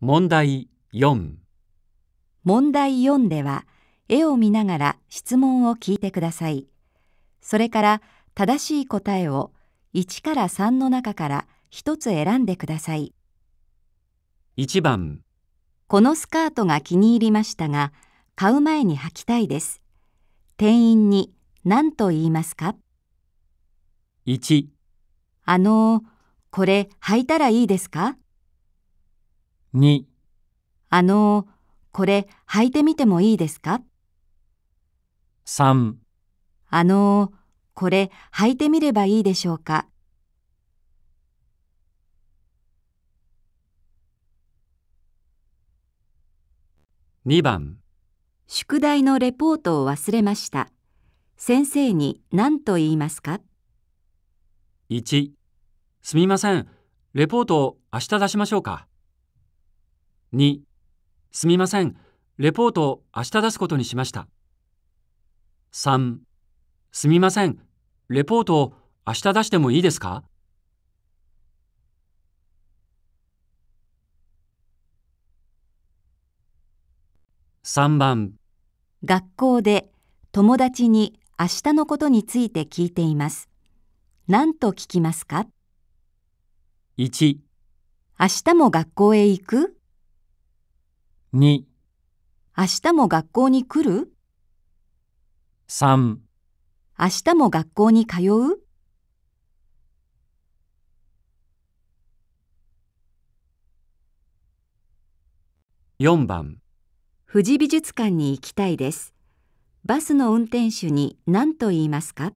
問題4問題4では絵を見ながら質問を聞いてくださいそれから正しい答えを1から3の中から1つ選んでください1番このスカートが気に入りましたが買う前に履きたいです店員に何と言いますか 1, 1あのこれ履いたらいいですか2あのこれ履いてみてもいいですか3あのこれ履いてみればいいでしょうか2番宿題のレポートを忘れました。先生に何と言いますか ?1 すみません。レポートを明日出しましょうか。2すみませんレポートを明日出すことにしました3すみませんレポートを明日出してもいいですか3番学校で友達に明日のことについて聞いています。何と聞きますか ?1 明日も学校へ行く2明日も学校に来る3明日も学校に通う4番富士美術館に行きたいですバスの運転手に何と言いますか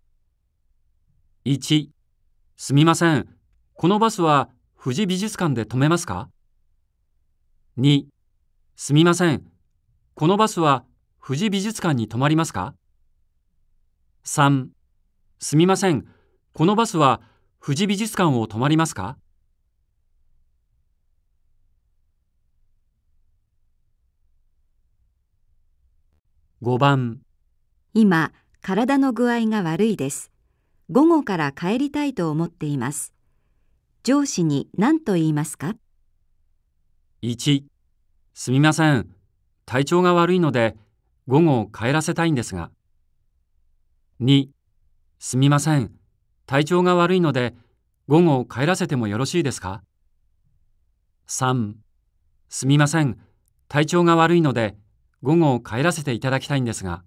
1すみませんこのバスは富士美術館で止めますか2すみません。このバスは富士美術館に止まりますか ?3 すみません。このバスは富士美術館を止まりますか5番今体の具合が悪いです午後から帰りたいと思っています上司に何と言いますか1すみません。体調が悪いので、午後帰らせたいんですが。2、すみません。体調が悪いので、午後帰らせてもよろしいですか ?3、すみません。体調が悪いので、午後帰らせていただきたいんですが。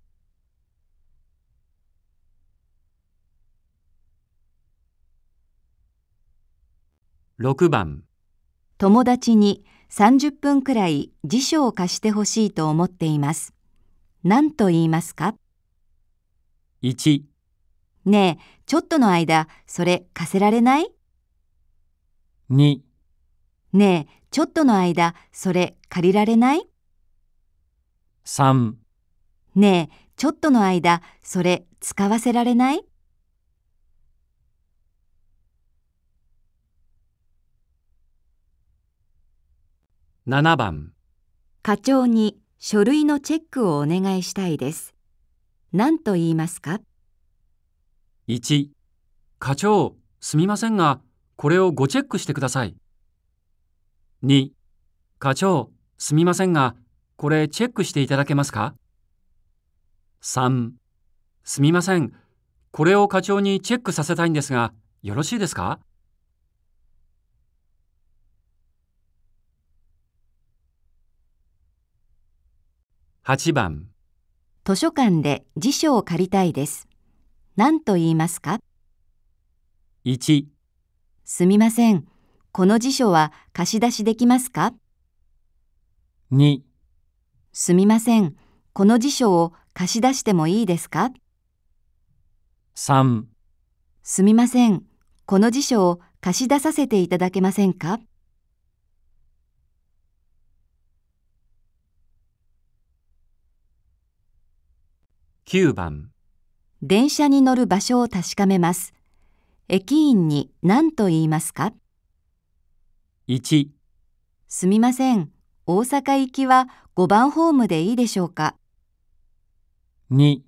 6番友達に30分くらい辞書を貸してほしいと思っています。何と言いますか ?1 ねえ、ちょっとの間、それ貸せられない ?2 ねえ、ちょっとの間、それ借りられない ?3 ねえ、ちょっとの間、それ使わせられない7番課長に書類のチェックをお願いしたいです。何と言いますか ?1 課長すみませんがこれをごチェックしてください。2課長すみませんがこれチェックしていただけますか ?3 すみませんこれを課長にチェックさせたいんですがよろしいですか8番図書館で辞書を借りたいです。何と言いますか ?1 すみません。この辞書は貸し出しできますか ?2 すみません。この辞書を貸し出してもいいですか3すみません。この辞書を貸し出させていただけませんか9番電車に乗る場所を確かめます駅員に何と言いますか 1, すみません大阪行きは5番ホームでいいでしょうか2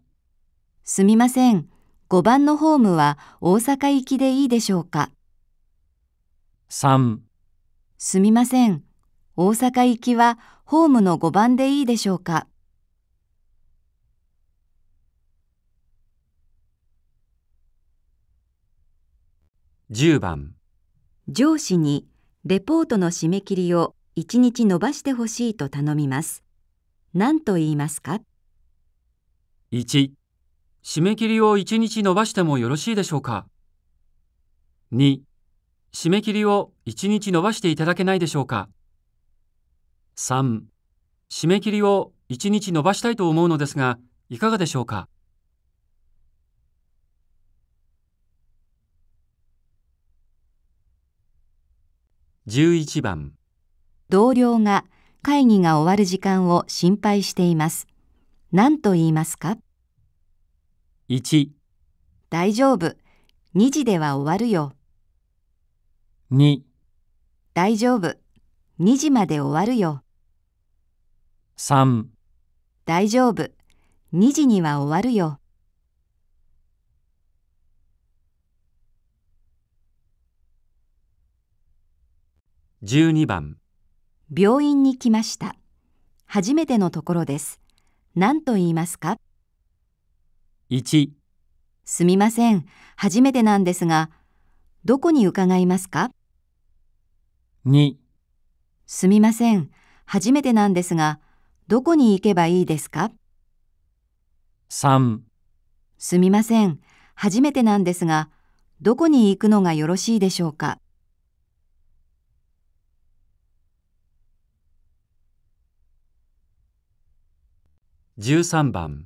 すみません5番のホームは大阪行きでいいでしょうか3すみません大阪行きはホームの5番でいいでしょうか10番上司にレポートの締め切りを1日延ばしてほしいと頼みます。何と言いますか ?1 締め切りを1日延ばしてもよろしいでしょうか ?2 締め切りを1日延ばしていただけないでしょうか3締め切りを1日延ばしたいと思うのですがいかがでしょうか11番同僚が会議が終わる時間を心配しています。何と言いますか ?1、大丈夫。2時では終わるよ。2、大丈夫。2時まで終わるよ。3、大丈夫。2時には終わるよ。12番病院に来ました初めてのところです何と言いますか1すみません初めてなんですがどこに伺いますか2すみません初めてなんですがどこに行けばいいですか3すみません初めてなんですがどこに行くのがよろしいでしょうか13番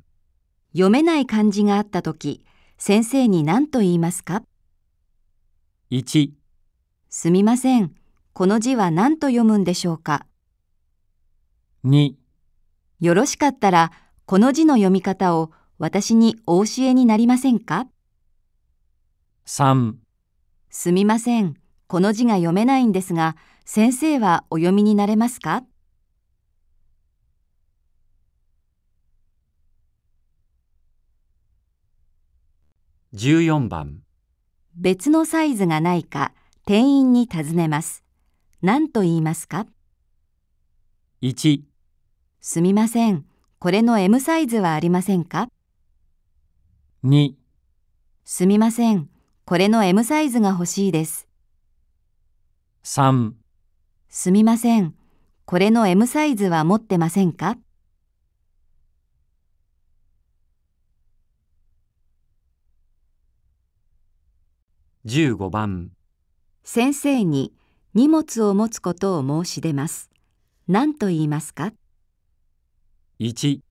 読めない漢字があったとき、先生に何と言いますか 1, すみません。この字は何と読むんでしょうか2よろしかったら、この字の読み方を私にお教えになりませんか3すみません。この字が読めないんですが、先生はお読みになれますか14番別のサイズがないか店員に尋ねます。何と言いますか ?1 すみません。これの M サイズはありませんか ?2 すみません。これの M サイズが欲しいです。3すみません。これの M サイズは持ってませんか15番先生に荷物を持つことを申し出ます。何と言いますか ?1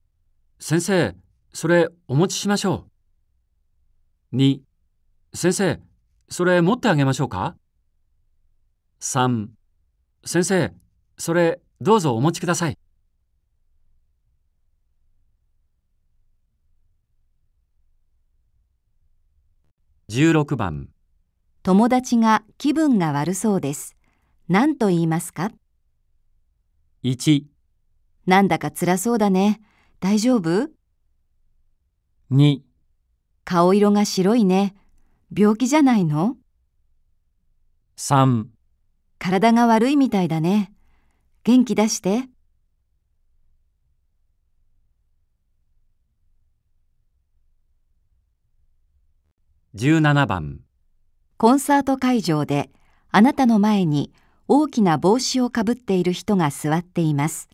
先生、それお持ちしましょう。2先生、それ持ってあげましょうか ?3 先生、それどうぞお持ちください。16番友達が気分が悪そうです。何と言いますか ?1 なんだか辛そうだね。大丈夫 ?2 顔色が白いね。病気じゃないの ?3 体が悪いみたいだね。元気出して。17番コンサート会場であなたの前に大きな帽子をかぶっている人が座っています。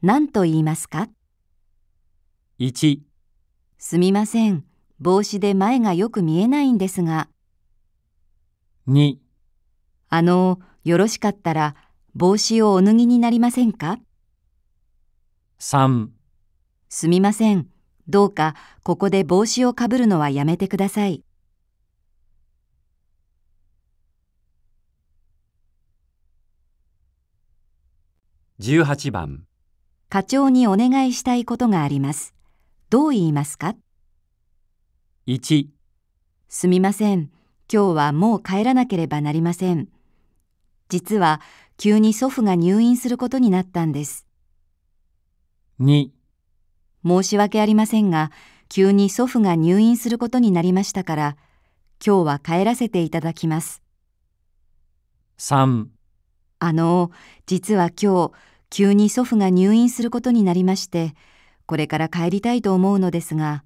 何と言いますか ?1 すみません。帽子で前がよく見えないんですが。2あの、よろしかったら帽子をお脱ぎになりませんか3すみません。どうかここで帽子をかぶるのはやめてください。18番課長にお願いしたいことがあります。どう言いますか ?1 すみません。今日はもう帰らなければなりません。実は急に祖父が入院することになったんです。2申し訳ありませんが、急に祖父が入院することになりましたから、今日は帰らせていただきます。3あの、実は今日、急に祖父が入院することになりまして、これから帰りたいと思うのですが、